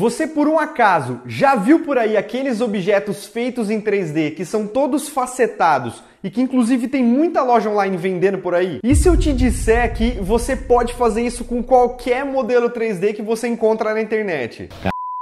Você por um acaso já viu por aí aqueles objetos feitos em 3D que são todos facetados e que inclusive tem muita loja online vendendo por aí? E se eu te disser que você pode fazer isso com qualquer modelo 3D que você encontra na internet?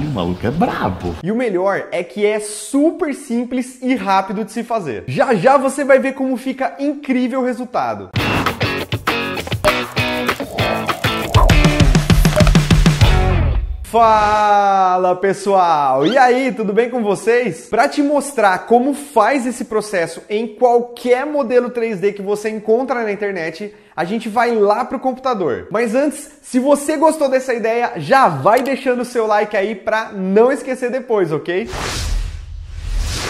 O maluco é brabo. E o melhor é que é super simples e rápido de se fazer. Já já você vai ver como fica incrível o resultado. Fala pessoal! E aí, tudo bem com vocês? Para te mostrar como faz esse processo em qualquer modelo 3D que você encontra na internet, a gente vai lá pro computador. Mas antes, se você gostou dessa ideia, já vai deixando o seu like aí para não esquecer depois, ok?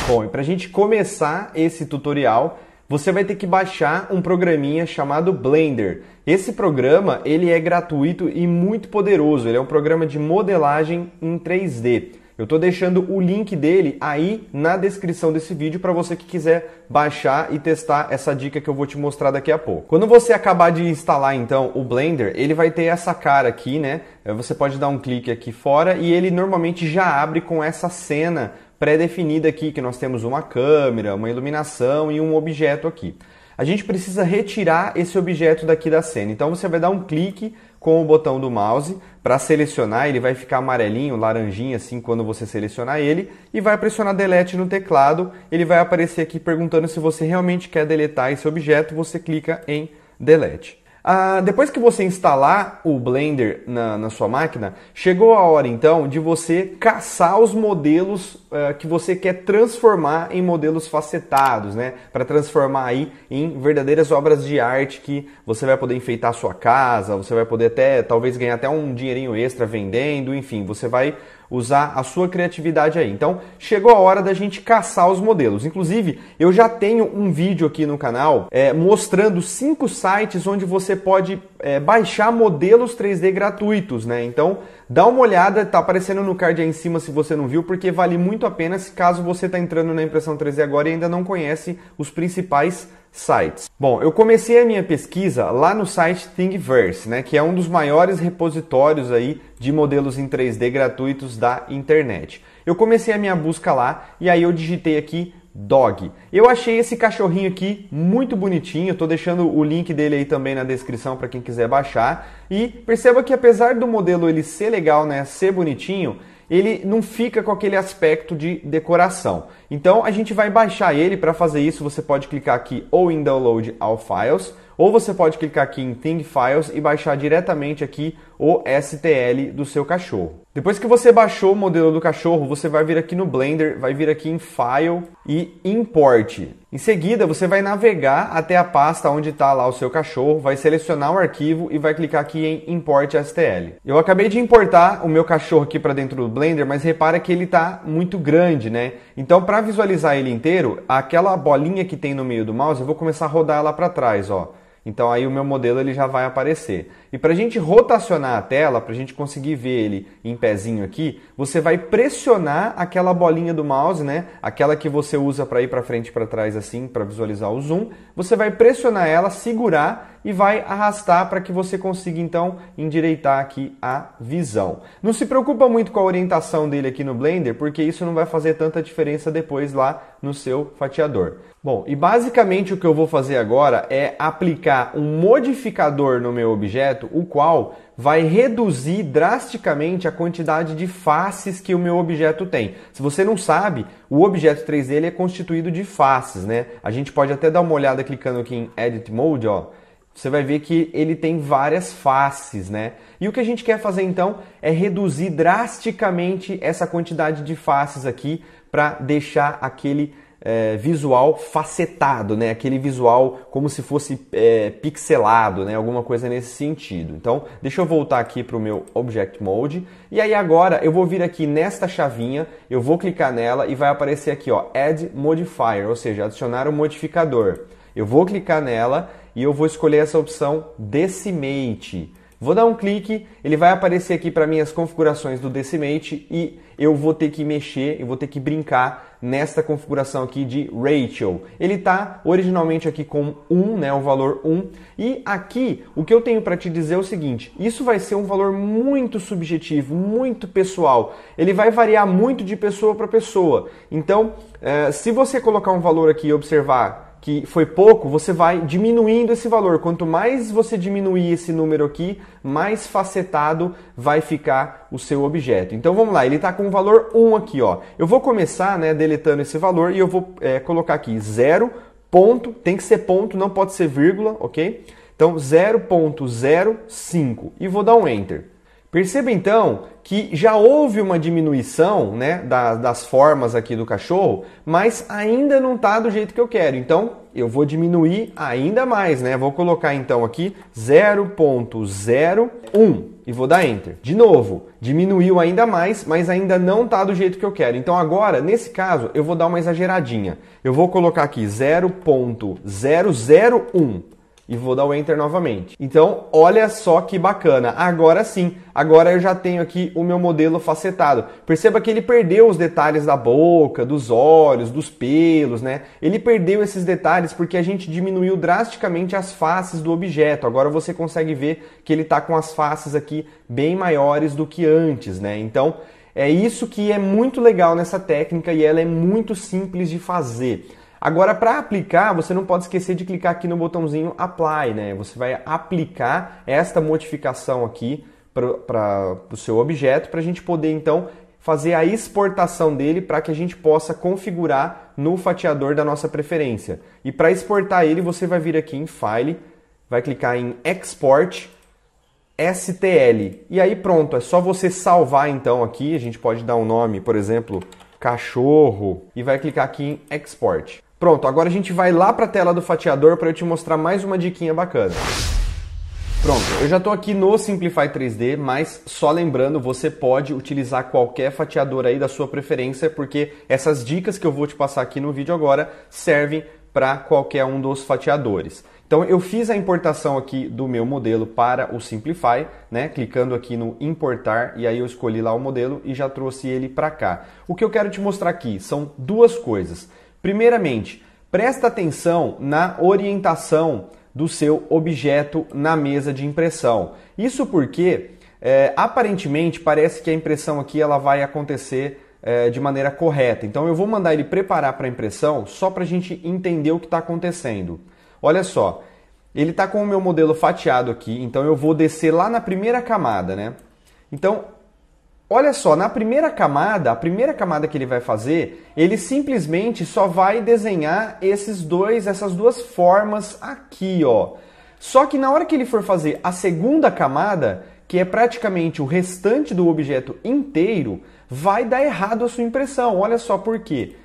Bom, e para a gente começar esse tutorial, você vai ter que baixar um programinha chamado Blender. Esse programa ele é gratuito e muito poderoso. Ele é um programa de modelagem em 3D. Eu estou deixando o link dele aí na descrição desse vídeo para você que quiser baixar e testar essa dica que eu vou te mostrar daqui a pouco. Quando você acabar de instalar então o Blender, ele vai ter essa cara aqui, né? É, você pode dar um clique aqui fora e ele normalmente já abre com essa cena pré-definida aqui que nós temos uma câmera, uma iluminação e um objeto aqui. A gente precisa retirar esse objeto daqui da cena. Então você vai dar um clique com o botão do mouse. Para selecionar, ele vai ficar amarelinho, laranjinha assim quando você selecionar ele e vai pressionar delete no teclado. Ele vai aparecer aqui perguntando se você realmente quer deletar esse objeto, você clica em delete. Ah, depois que você instalar o Blender na, na sua máquina, chegou a hora então de você caçar os modelos é, que você quer transformar em modelos facetados, né? Para transformar aí em verdadeiras obras de arte que você vai poder enfeitar a sua casa, você vai poder até talvez ganhar até um dinheirinho extra vendendo, enfim, você vai usar a sua criatividade aí. Então, chegou a hora da gente caçar os modelos. Inclusive, eu já tenho um vídeo aqui no canal é, mostrando cinco sites onde você pode é, baixar modelos 3D gratuitos, né? Então, Dá uma olhada, tá aparecendo no card aí em cima se você não viu, porque vale muito a pena se caso você está entrando na impressão 3D agora e ainda não conhece os principais sites. Bom, eu comecei a minha pesquisa lá no site Thingiverse, né, que é um dos maiores repositórios aí de modelos em 3D gratuitos da internet. Eu comecei a minha busca lá e aí eu digitei aqui dog. Eu achei esse cachorrinho aqui muito bonitinho, estou deixando o link dele aí também na descrição para quem quiser baixar. E perceba que apesar do modelo ele ser legal, né, ser bonitinho, ele não fica com aquele aspecto de decoração. Então a gente vai baixar ele, para fazer isso você pode clicar aqui ou em download all files, ou você pode clicar aqui em Thing Files e baixar diretamente aqui o STL do seu cachorro. Depois que você baixou o modelo do cachorro, você vai vir aqui no Blender, vai vir aqui em File e Import. Em seguida, você vai navegar até a pasta onde está lá o seu cachorro, vai selecionar o arquivo e vai clicar aqui em Import STL. Eu acabei de importar o meu cachorro aqui para dentro do Blender, mas repara que ele está muito grande, né? Então, para visualizar ele inteiro, aquela bolinha que tem no meio do mouse, eu vou começar a rodar ela para trás, ó. Então aí o meu modelo ele já vai aparecer. E para a gente rotacionar a tela, para a gente conseguir ver ele em pezinho aqui, você vai pressionar aquela bolinha do mouse, né? Aquela que você usa para ir para frente e para trás assim, para visualizar o zoom. Você vai pressionar ela, segurar e vai arrastar para que você consiga então endireitar aqui a visão. Não se preocupa muito com a orientação dele aqui no Blender, porque isso não vai fazer tanta diferença depois lá no seu fatiador. Bom, e basicamente o que eu vou fazer agora é aplicar um modificador no meu objeto projeto, o qual vai reduzir drasticamente a quantidade de faces que o meu objeto tem. Se você não sabe, o objeto 3D ele é constituído de faces, né? A gente pode até dar uma olhada clicando aqui em Edit Mode, ó. Você vai ver que ele tem várias faces, né? E o que a gente quer fazer então é reduzir drasticamente essa quantidade de faces aqui para deixar aquele é, visual facetado, né? Aquele visual como se fosse é, pixelado, né? Alguma coisa nesse sentido. Então, deixa eu voltar aqui para o meu Object Mode. E aí agora eu vou vir aqui nesta chavinha, eu vou clicar nela e vai aparecer aqui, ó, Add Modifier, ou seja, adicionar um modificador. Eu vou clicar nela e eu vou escolher essa opção Decimate. Vou dar um clique, ele vai aparecer aqui para mim as configurações do Decimate e eu vou ter que mexer, eu vou ter que brincar nesta configuração aqui de ratio. Ele está originalmente aqui com 1, né, o valor 1, e aqui o que eu tenho para te dizer é o seguinte, isso vai ser um valor muito subjetivo, muito pessoal, ele vai variar muito de pessoa para pessoa. Então, eh, se você colocar um valor aqui e observar que foi pouco, você vai diminuindo esse valor. Quanto mais você diminuir esse número aqui, mais facetado vai ficar o seu objeto. Então vamos lá, ele está com o valor 1 aqui. Ó. Eu vou começar né, deletando esse valor e eu vou é, colocar aqui 0 ponto, tem que ser ponto, não pode ser vírgula, ok? Então 0.05 e vou dar um Enter. Perceba então que já houve uma diminuição né, das, das formas aqui do cachorro, mas ainda não está do jeito que eu quero. Então eu vou diminuir ainda mais, né? Vou colocar então aqui 0.01 e vou dar enter. De novo, diminuiu ainda mais, mas ainda não está do jeito que eu quero. Então agora, nesse caso, eu vou dar uma exageradinha. Eu vou colocar aqui 0.001 e vou dar o Enter novamente. Então, olha só que bacana. Agora sim, agora eu já tenho aqui o meu modelo facetado. Perceba que ele perdeu os detalhes da boca, dos olhos, dos pelos, né? Ele perdeu esses detalhes porque a gente diminuiu drasticamente as faces do objeto. Agora você consegue ver que ele está com as faces aqui bem maiores do que antes, né? Então, é isso que é muito legal nessa técnica e ela é muito simples de fazer. Agora, para aplicar, você não pode esquecer de clicar aqui no botãozinho Apply, né? Você vai aplicar esta modificação aqui para o seu objeto, para a gente poder então fazer a exportação dele para que a gente possa configurar no fatiador da nossa preferência. E para exportar ele, você vai vir aqui em File, vai clicar em Export STL. E aí pronto, é só você salvar então aqui, a gente pode dar um nome, por exemplo, cachorro e vai clicar aqui em export. Pronto, agora a gente vai lá para a tela do fatiador para eu te mostrar mais uma diquinha bacana. Pronto, eu já estou aqui no Simplify 3D, mas só lembrando, você pode utilizar qualquer fatiador aí da sua preferência, porque essas dicas que eu vou te passar aqui no vídeo agora servem para qualquer um dos fatiadores. Então eu fiz a importação aqui do meu modelo para o Simplify, né? Clicando aqui no importar e aí eu escolhi lá o modelo e já trouxe ele para cá. O que eu quero te mostrar aqui são duas coisas. Primeiramente, presta atenção na orientação do seu objeto na mesa de impressão. Isso porque é, aparentemente parece que a impressão aqui ela vai acontecer é, de maneira correta. Então eu vou mandar ele preparar para impressão só para a gente entender o que está acontecendo. Olha só, ele está com o meu modelo fatiado aqui, então eu vou descer lá na primeira camada, né? Então Olha só, na primeira camada, a primeira camada que ele vai fazer, ele simplesmente só vai desenhar esses dois, essas duas formas aqui, ó. Só que na hora que ele for fazer a segunda camada, que é praticamente o restante do objeto inteiro, vai dar errado a sua impressão. Olha só por quê.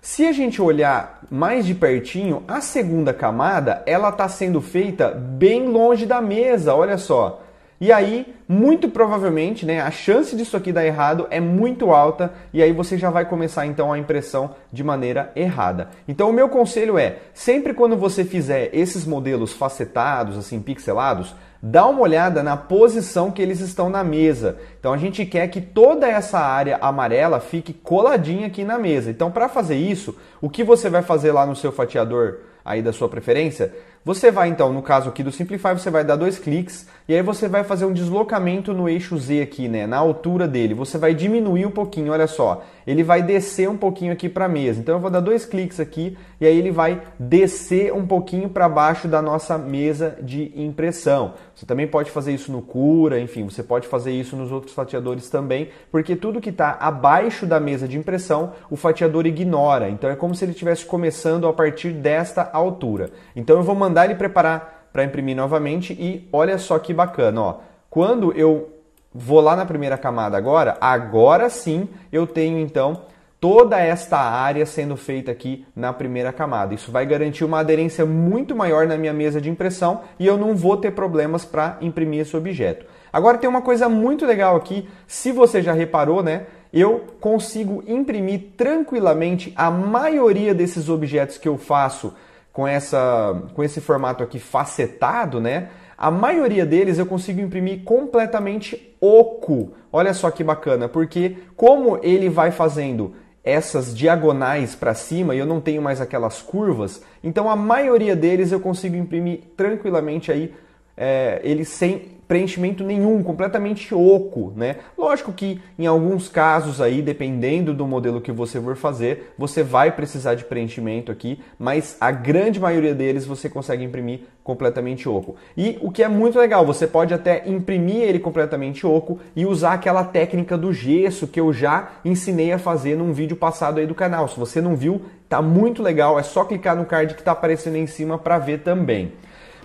Se a gente olhar mais de pertinho, a segunda camada, ela está sendo feita bem longe da mesa, olha só. E aí, muito provavelmente, né, a chance disso aqui dar errado é muito alta e aí você já vai começar então a impressão de maneira errada. Então o meu conselho é, sempre quando você fizer esses modelos facetados, assim, pixelados, dá uma olhada na posição que eles estão na mesa. Então a gente quer que toda essa área amarela fique coladinha aqui na mesa. Então para fazer isso, o que você vai fazer lá no seu fatiador aí da sua preferência? Você vai então, no caso aqui do Simplify, você vai dar dois cliques e aí você vai fazer um deslocamento no eixo Z aqui, né, na altura dele. Você vai diminuir um pouquinho, olha só. Ele vai descer um pouquinho aqui para a mesa. Então eu vou dar dois cliques aqui e aí ele vai descer um pouquinho para baixo da nossa mesa de impressão. Você também pode fazer isso no Cura, enfim, você pode fazer isso nos outros fatiadores também, porque tudo que está abaixo da mesa de impressão, o fatiador ignora. Então é como se ele estivesse começando a partir desta altura. Então eu vou mandar ele preparar para imprimir novamente e olha só que bacana, ó. Quando eu vou lá na primeira camada agora, agora sim eu tenho então toda esta área sendo feita aqui na primeira camada. Isso vai garantir uma aderência muito maior na minha mesa de impressão e eu não vou ter problemas para imprimir esse objeto. Agora tem uma coisa muito legal aqui, se você já reparou, né? Eu consigo imprimir tranquilamente a maioria desses objetos que eu faço com essa com esse formato aqui facetado, né? A maioria deles eu consigo imprimir completamente oco. Olha só que bacana, porque como ele vai fazendo essas diagonais para cima e eu não tenho mais aquelas curvas, então a maioria deles eu consigo imprimir tranquilamente aí é, ele sem preenchimento nenhum, completamente oco, né? Lógico que em alguns casos aí, dependendo do modelo que você for fazer, você vai precisar de preenchimento aqui, mas a grande maioria deles você consegue imprimir completamente oco. E o que é muito legal, você pode até imprimir ele completamente oco e usar aquela técnica do gesso que eu já ensinei a fazer num vídeo passado aí do canal. Se você não viu, tá muito legal, é só clicar no card que tá aparecendo aí em cima para ver também.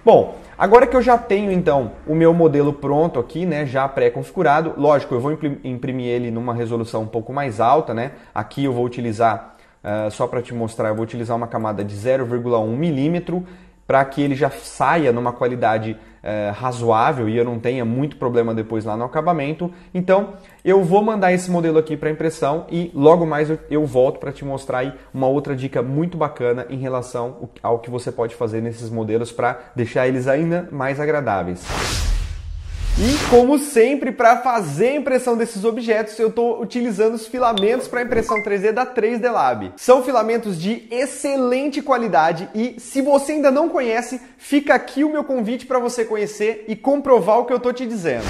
Bom, agora que eu já tenho então o meu modelo pronto aqui, né, já pré-configurado, lógico, eu vou imprimir ele numa resolução um pouco mais alta, né? Aqui eu vou utilizar Uh, só para te mostrar, eu vou utilizar uma camada de 0,1 milímetro para que ele já saia numa qualidade é, razoável e eu não tenha muito problema depois lá no acabamento. Então, eu vou mandar esse modelo aqui para impressão e logo mais eu, eu volto para te mostrar aí uma outra dica muito bacana em relação ao que você pode fazer nesses modelos para deixar eles ainda mais agradáveis. E como sempre, para fazer a impressão desses objetos, eu estou utilizando os filamentos para impressão 3D da 3D Lab. São filamentos de excelente qualidade e se você ainda não conhece, fica aqui o meu convite para você conhecer e comprovar o que eu estou te dizendo.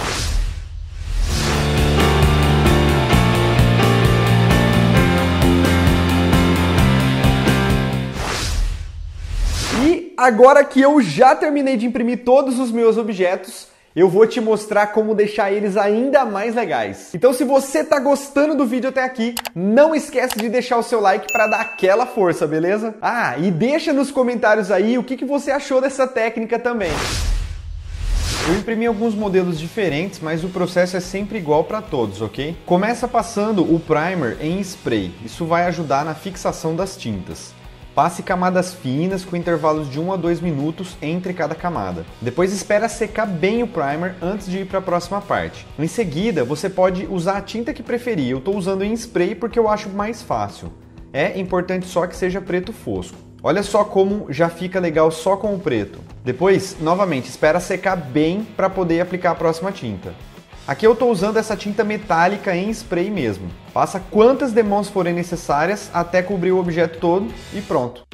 E agora que eu já terminei de imprimir todos os meus objetos, eu vou te mostrar como deixar eles ainda mais legais. Então se você tá gostando do vídeo até aqui, não esquece de deixar o seu like para dar aquela força, beleza? Ah, e deixa nos comentários aí o que, que você achou dessa técnica também. Eu imprimi alguns modelos diferentes, mas o processo é sempre igual para todos, ok? Começa passando o primer em spray, isso vai ajudar na fixação das tintas. Passe camadas finas com intervalos de 1 a 2 minutos entre cada camada. Depois espera secar bem o primer antes de ir para a próxima parte. Em seguida, você pode usar a tinta que preferir. Eu estou usando em spray porque eu acho mais fácil. É importante só que seja preto fosco. Olha só como já fica legal só com o preto. Depois, novamente, espera secar bem para poder aplicar a próxima tinta. Aqui eu estou usando essa tinta metálica em spray mesmo. Faça quantas demãos forem necessárias até cobrir o objeto todo e pronto.